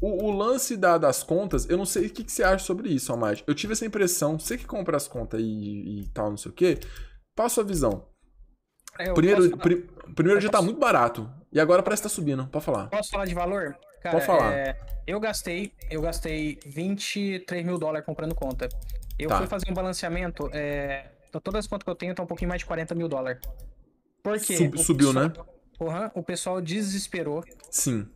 O, o lance da, das contas, eu não sei o que, que você acha sobre isso, Amade. Eu tive essa impressão, você que compra as contas e, e tal, não sei o quê, passa a visão. É, primeiro primeiro dia já tá posso... tá muito barato. E agora parece que tá subindo. Pode falar. Posso falar de valor? Cara, Pode falar. É, eu gastei, eu gastei 23 mil dólares comprando conta. Eu tá. fui fazer um balanceamento. É, todas as contas que eu tenho estão tá um pouquinho mais de 40 mil dólares. Por quê? Sub, subiu, né? pessoal, né? Uhum, o pessoal desesperou. Sim.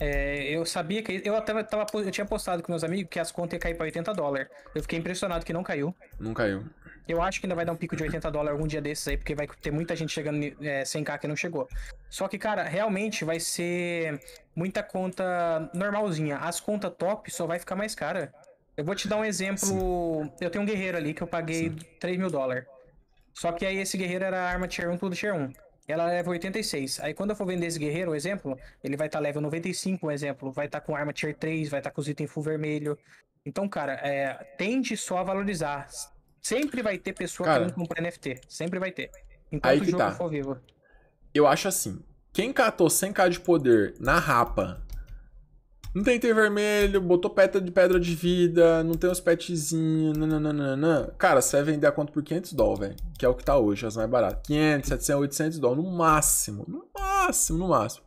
É, eu sabia que. Eu até tava, eu tinha postado com meus amigos que as contas iam cair pra 80 dólares. Eu fiquei impressionado que não caiu. Não caiu. Eu acho que ainda vai dar um pico de 80 dólares algum dia desses aí, porque vai ter muita gente chegando é, 100k que não chegou. Só que, cara, realmente vai ser muita conta normalzinha. As contas top só vai ficar mais cara. Eu vou te dar um exemplo. Sim. Eu tenho um guerreiro ali que eu paguei Sim. 3 mil dólares. Só que aí esse guerreiro era arma tier 1, tudo tier 1 ela leva 86. Aí quando eu for vender esse guerreiro, um exemplo, ele vai estar tá level 95, um exemplo, vai estar tá com arma tier 3, vai estar tá com os itens full vermelho. Então, cara, é, tende só a valorizar. Sempre vai ter pessoa cara, querendo comprar NFT. Sempre vai ter. Enquanto aí que o jogo tá. for vivo. Eu acho assim. Quem catou 100k de poder na rapa não tem ter vermelho, botou peta de pedra de vida, não tem os petzinhos, nananana. Cara, você vai vender a conta por 500 dólares, velho. Que é o que tá hoje, as mais baratas. 500, 700, 800 dólares, no máximo. No máximo, no máximo.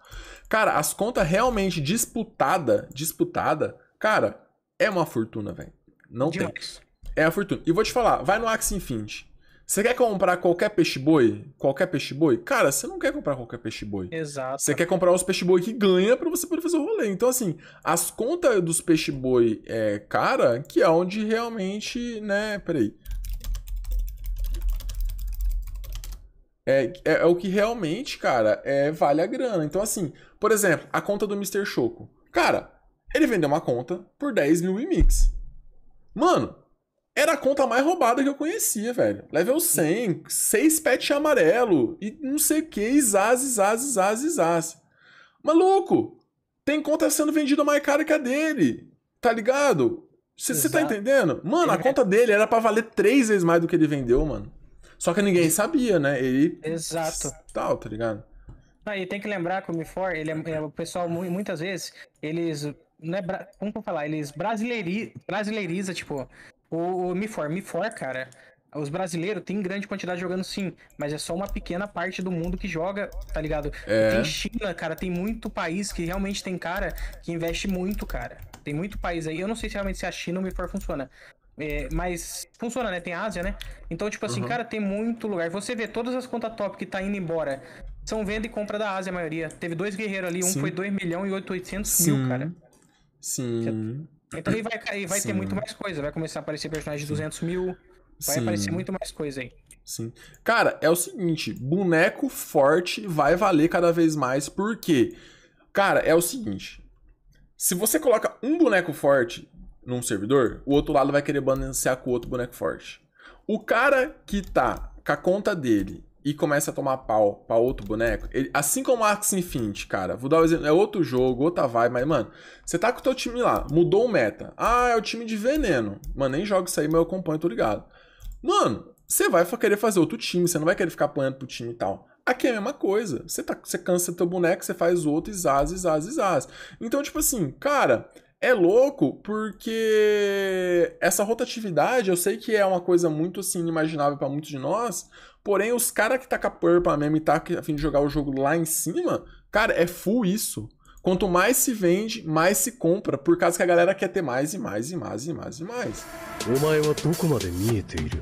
Cara, as contas realmente disputada, disputada, cara, é uma fortuna, velho. Não tem. É a fortuna. E vou te falar, vai no Axie Infinity. Você quer comprar qualquer peixe-boi? Qualquer peixe-boi? Cara, você não quer comprar qualquer peixe-boi. Exato. Você quer comprar os peixe-boi que ganha para você poder fazer o rolê. Então, assim, as contas dos peixe-boi é cara, que é onde realmente, né... Peraí. É, é, é o que realmente, cara, é, vale a grana. Então, assim, por exemplo, a conta do Mr. Choco. Cara, ele vendeu uma conta por 10 mil e mix. Mano, era a conta mais roubada que eu conhecia, velho. Level 100, 6 pet amarelo e não sei o que, zaz, zaz, zaz, zaz. Maluco, tem conta sendo vendida mais cara que a dele, tá ligado? Você tá entendendo? Mano, a conta é- dele era para valer três vezes mais do que ele vendeu, mano. Só que ninguém sabia, né? Ele. Exato. Tal, tá ligado? Ah, e tem que lembrar que o MIFOR, ele é, é, o pessoal, muitas vezes, eles. Não é, como falar? Eles brasileiri, brasileiriza, tipo, o, o MIFOR, MIFOR, cara, os brasileiros tem grande quantidade jogando sim, mas é só uma pequena parte do mundo que joga, tá ligado? É. Tem China, cara, tem muito país que realmente tem cara que investe muito, cara. Tem muito país aí. Eu não sei se realmente se a China ou o MIFOR funciona. É, mas funciona, né? Tem Ásia, né? Então, tipo assim, uhum. cara, tem muito lugar. Você vê todas as contas top que tá indo embora. São venda e compra da Ásia, a maioria. Teve dois guerreiros ali, um sim. foi 2 milhões e 800 sim. mil, cara. Sim. É então aí vai, aí vai ter muito mais coisa. Vai começar a aparecer personagens de 200 mil. Vai Sim. aparecer muito mais coisa aí. Sim. Cara, é o seguinte: boneco forte vai valer cada vez mais, porque. Cara, é o seguinte. Se você coloca um boneco forte num servidor, o outro lado vai querer balancear com o outro boneco forte. O cara que tá com a conta dele e começa a tomar pau pra outro boneco. Ele, assim como o Axie Infinity, cara. Vou dar um exemplo. É outro jogo, outra vibe, mas, mano, você tá com o teu time lá, mudou o meta. Ah, é o time de veneno. Mano, nem joga isso aí, mas eu acompanho, tô ligado. Mano, você vai querer fazer outro time, você não vai querer ficar apanhando pro time e tal. Aqui é a mesma coisa. Você, tá, você cansa teu boneco, você faz outro e zaz, e zaz, zaz. Então, tipo assim, cara, é louco porque essa rotatividade, eu sei que é uma coisa muito assim inimaginável para muitos de nós, porém os caras que tá com a purple mesmo e tá a fim de jogar o jogo lá em cima, cara, é full isso. Quanto mais se vende, mais se compra, por causa que a galera quer ter mais e mais e mais e mais e mais. お前はどこまで見えている